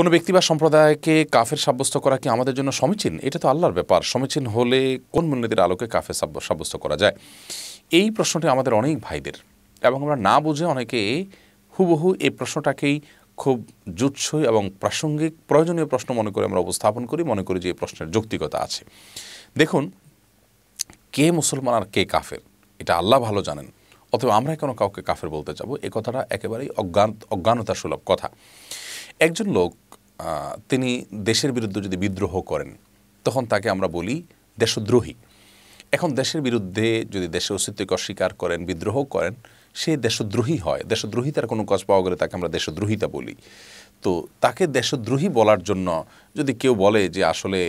কোনো ব্যক্তি বা সম্প্রদায়কে কাফের সাব্যস্ত করা কি আমাদের জন্য সমীচীন এটা তো আল্লাহর ব্যাপার সমীচীন হলে কোন মূল্যদের আলোকে কাফের সাব্যস্ত করা যায় এই প্রশ্নটি আমাদের অনেক ভাইদের এবং আমরা না বুঝে অনেকে হুবহু এই প্রশ্নটাকেই খুব জুৎসই এবং প্রাসঙ্গিক প্রয়োজনীয় প্রশ্ন মনে করে আমরা উপস্থাপন করি মনে করি যে এই প্রশ্নের যৌক্তিকতা আছে দেখুন কে মুসলমান আর কে কাফের এটা আল্লাহ ভালো জানেন অথবা আমরা কোনো কাউকে কাফের বলতে যাব এ কথাটা একেবারেই অজ্ঞান অজ্ঞানতা সুলভ কথা একজন লোক তিনি দেশের বিরুদ্ধে যদি বিদ্রোহ করেন তখন তাকে আমরা বলি দেশদ্রোহী এখন দেশের বিরুদ্ধে যদি দেশে অস্তিত্বকে অস্বীকার করেন বিদ্রোহ করেন সে দেশদ্রোহী হয় দেশদ্রোহিতার কোনো কাজ পাওয়া গেলে তাকে আমরা দেশদ্রোহিতা বলি তো তাকে দেশদ্রোহী বলার জন্য যদি কেউ বলে যে আসলে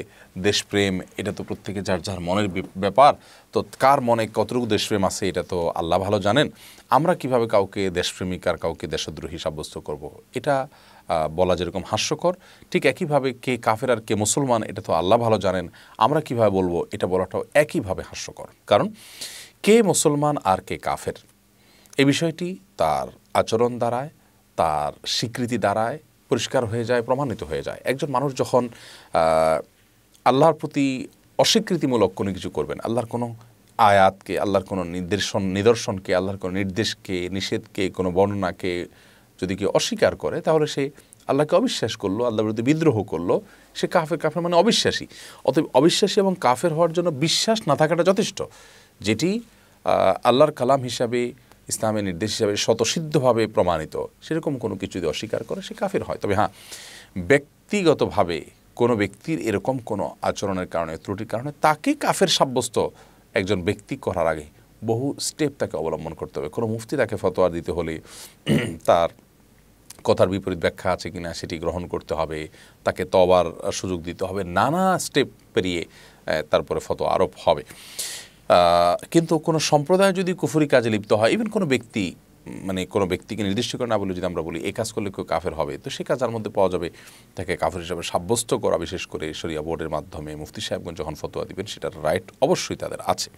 দেশপ্রেম এটা তো প্রত্যেকে যার যার মনের ব্যাপার তো কার মনে কতটুকু দেশপ্রেম আছে এটা তো আল্লাহ ভালো জানেন আমরা কিভাবে কাউকে দেশপ্রেমিক আর কাউকে দেশদ্রোহী সাব্যস্ত করব। এটা বলা যেরকম হাস্যকর ঠিক একইভাবে কে কাফের আর কে মুসলমান এটা তো আল্লাহ ভালো জানেন আমরা কিভাবে বলবো এটা বলাটাও একইভাবে হাস্যকর কারণ কে মুসলমান আর কে কাফের এ বিষয়টি তার আচরণ দ্বারায় তার স্বীকৃতি দ্বারায় পরিষ্কার হয়ে যায় প্রমাণিত হয়ে যায় একজন মানুষ যখন আল্লাহর প্রতি অস্বীকৃতিমূলক কোনো কিছু করবেন আল্লাহর কোনো আয়াতকে আল্লাহর কোনো নির্দেশন নিদর্শনকে আল্লাহর কোনো নির্দেশকে নিষেধকে কোনো বর্ণনাকে যদি কেউ অস্বীকার করে তাহলে সে আল্লাহকে অবিশ্বাস করলো আল্লাহর প্রতি বিদ্রোহ করলো সে কাফের কাফের মানে অবিশ্বাসী অতএব অবিশ্বাসী এবং কাফের হওয়ার জন্য বিশ্বাস না থাকাটা যথেষ্ট যেটি আল্লাহর কালাম হিসাবে ইসলামের নির্দেশ হিসাবে স্বতঃসিদ্ধভাবে প্রমাণিত সেরকম কোনো কিছু যদি অস্বীকার করে সে কাফের হয় তবে হ্যাঁ ব্যক্তিগতভাবে কোনো ব্যক্তির এরকম কোনো আচরণের কারণে ত্রুটির কারণে তাকে কাফের সাব্যস্ত একজন ব্যক্তি করার আগে বহু স্টেপ তাকে অবলম্বন করতে হবে কোনো মুফতি তাকে ফতোয়া দিতে হলে তার কথার বিপরীত ব্যাখ্যা আছে কিনা সেটি গ্রহণ করতে হবে তাকে তবার সুযোগ দিতে হবে নানা স্টেপ পেরিয়ে তারপরে ফতো আরোপ হবে কিন্তু কোনো সম্প্রদায় যদি কুফুরি কাজে লিপ্ত হয় ইভেন কোনো ব্যক্তি মানে কোনো ব্যক্তিকে নির্দিষ্ট করে না বলে যদি আমরা বলি এই কাজ করলে কেউ কাফের হবে তো সে কাজ যার মধ্যে পাওয়া যাবে তাকে কাফের হিসাবে সাব্যস্ত করা বিশেষ করে শরিয়া বোর্ডের মাধ্যমে মুফতি সাহেবগঞ্জ যখন ফতোয়া দিবেন সেটার রাইট অবশ্যই তাদের আছে